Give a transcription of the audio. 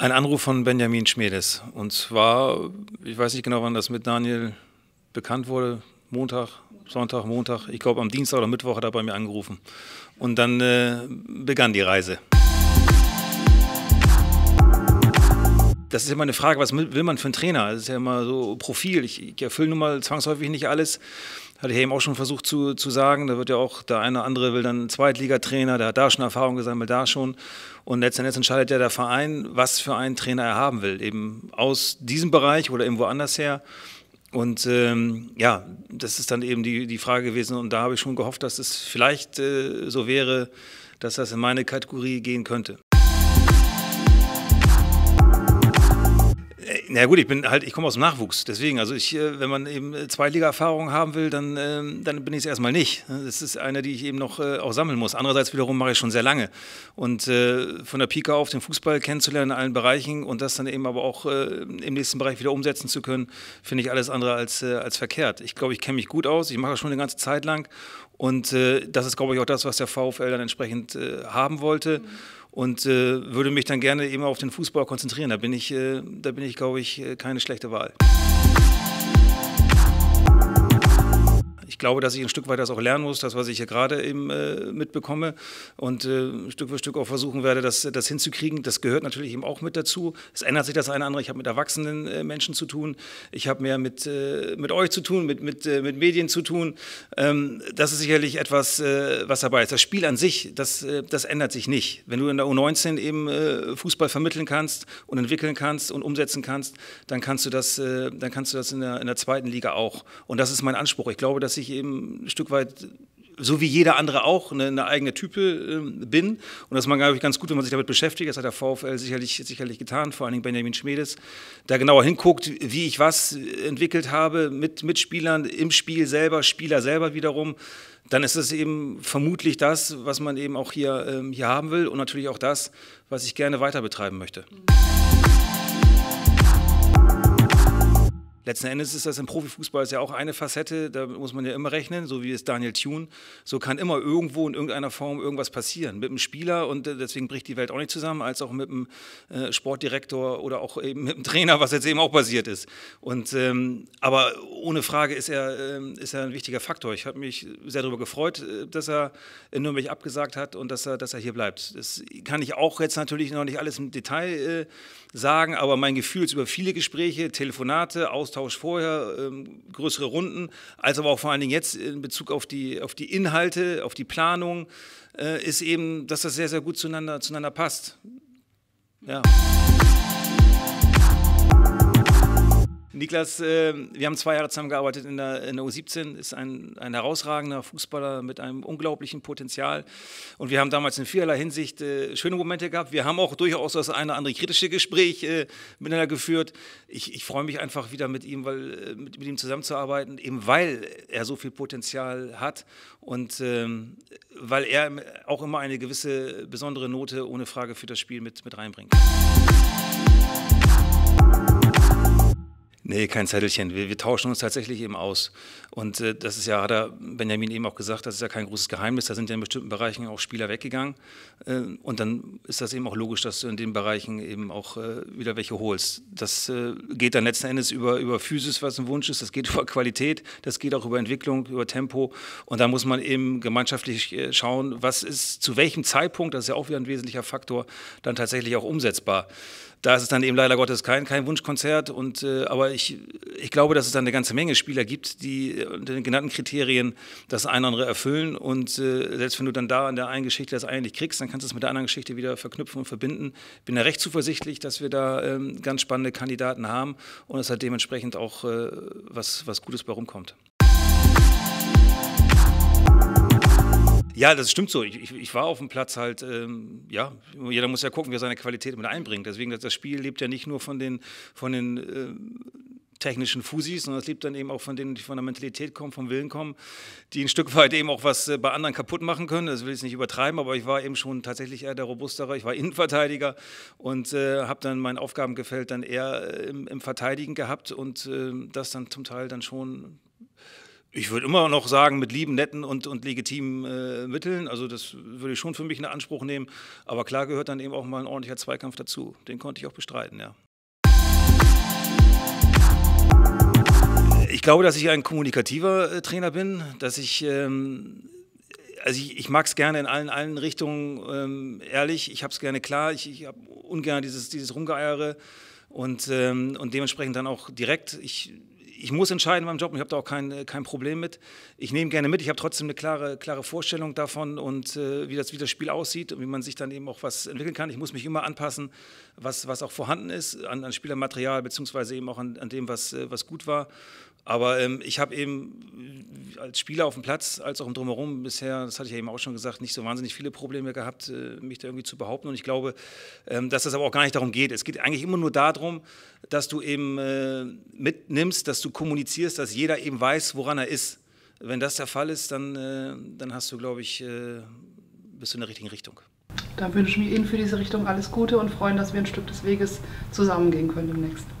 Ein Anruf von Benjamin Schmedes. Und zwar, ich weiß nicht genau, wann das mit Daniel bekannt wurde. Montag, Sonntag, Montag. Ich glaube, am Dienstag oder Mittwoch hat er bei mir angerufen. Und dann äh, begann die Reise. das ist immer eine Frage, was will man für einen Trainer? Das ist ja immer so Profil. Ich, ich erfülle nun mal zwangsläufig nicht alles. Hatte ich eben auch schon versucht zu, zu sagen. Da wird ja auch der eine oder andere will dann Zweitligatrainer, der hat da schon Erfahrung gesammelt, da schon. Und letztendlich entscheidet ja der Verein, was für einen Trainer er haben will. Eben aus diesem Bereich oder irgendwo anders her. Und ähm, ja, das ist dann eben die, die Frage gewesen. Und da habe ich schon gehofft, dass es vielleicht äh, so wäre, dass das in meine Kategorie gehen könnte. Äh, na gut, ich bin halt, ich komme aus dem Nachwuchs. Deswegen, also ich, äh, wenn man eben äh, Zweitliga-Erfahrung haben will, dann, ähm, dann bin ich es erstmal nicht. Ne, das ist eine, die ich eben noch auch sammeln muss. Andererseits wiederum mache ich schon sehr lange. Und von der Pika auf den Fußball kennenzulernen in allen Bereichen und das dann eben aber auch im nächsten Bereich wieder umsetzen zu können, finde ich alles andere als, als verkehrt. Ich glaube, ich kenne mich gut aus. Ich mache das schon eine ganze Zeit lang. Und das ist, glaube ich, auch das, was der VfL dann entsprechend haben wollte. Mhm und äh, würde mich dann gerne eben auf den Fußball konzentrieren. Da bin ich, äh, da bin ich, glaube ich, äh, keine schlechte Wahl. Ich glaube, dass ich ein Stück weit das auch lernen muss, das, was ich hier gerade eben äh, mitbekomme und äh, Stück für Stück auch versuchen werde, das, das hinzukriegen. Das gehört natürlich eben auch mit dazu. Es ändert sich das eine oder andere. Ich habe mit erwachsenen äh, Menschen zu tun. Ich habe mehr mit, äh, mit euch zu tun, mit, mit, äh, mit Medien zu tun. Ähm, das ist sicherlich etwas, äh, was dabei ist. Das Spiel an sich, das, das ändert sich nicht. Wenn du in der U19 eben Fußball vermitteln kannst und entwickeln kannst und umsetzen kannst, dann kannst du das, dann kannst du das in, der, in der zweiten Liga auch. Und das ist mein Anspruch. Ich glaube, dass ich ich eben ein Stück weit so wie jeder andere auch eine, eine eigene Type äh, bin. Und das ist, man, glaube ich, ganz gut, wenn man sich damit beschäftigt. Das hat der VfL sicherlich, sicherlich getan, vor allen Dingen Benjamin Schmedes, da genauer hinguckt, wie ich was entwickelt habe mit Mitspielern im Spiel selber, Spieler selber wiederum. Dann ist es eben vermutlich das, was man eben auch hier, ähm, hier haben will und natürlich auch das, was ich gerne weiter betreiben möchte. Mhm. Letzten Endes ist das im Profifußball ist ja auch eine Facette, da muss man ja immer rechnen, so wie es Daniel Thune. So kann immer irgendwo in irgendeiner Form irgendwas passieren. Mit einem Spieler und äh, deswegen bricht die Welt auch nicht zusammen, als auch mit einem äh, Sportdirektor oder auch eben mit einem Trainer, was jetzt eben auch passiert ist. Und, ähm, aber ohne Frage ist er, ähm, ist er ein wichtiger Faktor. Ich habe mich sehr darüber gefreut, äh, dass er in Nürnberg abgesagt hat und dass er, dass er hier bleibt. Das kann ich auch jetzt natürlich noch nicht alles im Detail äh, sagen, aber mein Gefühl ist über viele Gespräche, Telefonate, Aus Austausch vorher, ähm, größere Runden, als aber auch vor allen Dingen jetzt in Bezug auf die, auf die Inhalte, auf die Planung, äh, ist eben, dass das sehr, sehr gut zueinander, zueinander passt. Ja. Niklas, äh, wir haben zwei Jahre zusammengearbeitet in der, in der U17, ist ein, ein herausragender Fußballer mit einem unglaublichen Potenzial. Und wir haben damals in vielerlei Hinsicht äh, schöne Momente gehabt. Wir haben auch durchaus das eine oder andere kritische Gespräch äh, miteinander geführt. Ich, ich freue mich einfach wieder mit ihm, weil, mit, mit, ihm zusammenzuarbeiten, eben weil er so viel Potenzial hat und ähm, weil er auch immer eine gewisse besondere Note ohne Frage für das Spiel mit, mit reinbringt. Nee, kein Zettelchen. Wir, wir, tauschen uns tatsächlich eben aus. Und äh, das ist ja, hat er Benjamin eben auch gesagt, das ist ja kein großes Geheimnis. Da sind ja in bestimmten Bereichen auch Spieler weggegangen. Äh, und dann ist das eben auch logisch, dass du in den Bereichen eben auch äh, wieder welche holst. Das äh, geht dann letzten Endes über, über Physis, was ein Wunsch ist. Das geht über Qualität, das geht auch über Entwicklung, über Tempo. Und da muss man eben gemeinschaftlich äh, schauen, was ist zu welchem Zeitpunkt, das ist ja auch wieder ein wesentlicher Faktor, dann tatsächlich auch umsetzbar da ist es dann eben leider Gottes kein, kein Wunschkonzert. Und, äh, aber ich, ich glaube, dass es dann eine ganze Menge Spieler gibt, die äh, unter den genannten Kriterien das eine oder andere erfüllen. Und äh, selbst wenn du dann da an der einen Geschichte das eigentlich kriegst, dann kannst du es mit der anderen Geschichte wieder verknüpfen und verbinden. Ich Bin da recht zuversichtlich, dass wir da ähm, ganz spannende Kandidaten haben und es hat dementsprechend auch äh, was, was Gutes bei rumkommt. Ja, das stimmt so. Ich, ich, ich war auf dem Platz halt, ähm, ja, jeder muss ja gucken, wie er seine Qualität mit einbringt. Deswegen, das, Spiel lebt ja nicht nur von den, von den äh, technischen Fusis, sondern es lebt dann eben auch von denen, die von der Mentalität kommen, vom Willen kommen, die ein Stück weit eben auch was äh, bei anderen kaputt machen können. Das will ich nicht übertreiben, aber ich war eben schon tatsächlich eher der Robustere. Ich war Innenverteidiger und äh, habe dann mein Aufgabengefällt dann eher äh, im, im Verteidigen gehabt und äh, das dann zum Teil dann schon ich würde immer noch sagen, mit lieben, netten und, und legitimen äh, Mitteln. Also das würde ich schon für mich in Anspruch nehmen. Aber klar gehört dann eben auch mal ein ordentlicher Zweikampf dazu. Den konnte ich auch bestreiten, ja. Ich glaube, dass ich ein kommunikativer äh, Trainer bin, dass ich... Ähm, also ich, ich mag es gerne in allen, allen Richtungen ähm, ehrlich, ich habe es gerne klar, ich, ich habe ungern dieses, dieses Rumgeeiere und, ähm, und dementsprechend dann auch direkt. Ich ich muss entscheiden beim Job und ich habe da auch kein, äh, kein Problem mit. Ich nehme gerne mit, ich habe trotzdem eine klare, klare Vorstellung davon und äh, wie, das, wie das Spiel aussieht und wie man sich dann eben auch was entwickeln kann. Ich muss mich immer anpassen, was, was auch vorhanden ist an, an Spielermaterial, beziehungsweise eben auch an, an dem, was, äh, was gut war. Aber ähm, ich habe eben äh, als Spieler auf dem Platz, als auch im Drumherum bisher, das hatte ich ja eben auch schon gesagt, nicht so wahnsinnig viele Probleme gehabt, äh, mich da irgendwie zu behaupten. Und ich glaube, ähm, dass das aber auch gar nicht darum geht. Es geht eigentlich immer nur darum, dass du eben äh, mitnimmst, dass du kommunizierst, dass jeder eben weiß, woran er ist. Wenn das der Fall ist, dann, äh, dann hast du, glaube ich, äh, bist du in der richtigen Richtung. Da wünschen wir Ihnen für diese Richtung alles Gute und freuen, dass wir ein Stück des Weges zusammengehen können demnächst.